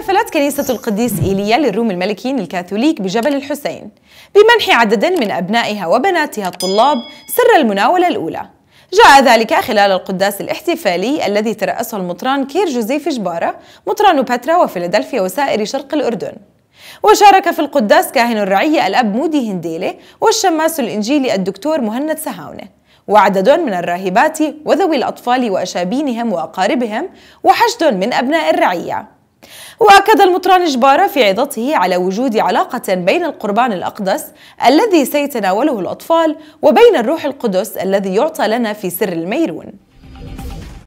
احتفلت كنيسة القديس إيليا للروم الملكيين الكاثوليك بجبل الحسين بمنح عدد من أبنائها وبناتها الطلاب سر المناولة الأولى جاء ذلك خلال القداس الاحتفالي الذي ترأسه المطران كير جوزيف جبارة مطران باترا وفيلادلفيا وسائر شرق الأردن وشارك في القداس كاهن الرعية الأب مودي هنديلي والشماس الإنجيلي الدكتور مهند سهاونه وعدد من الراهبات وذوي الأطفال وأشابينهم وأقاربهم وحشد من أبناء الرعية وأكد المطران جبارة في عظته على وجود علاقة بين القربان الأقدس الذي سيتناوله الأطفال وبين الروح القدس الذي يعطى لنا في سر الميرون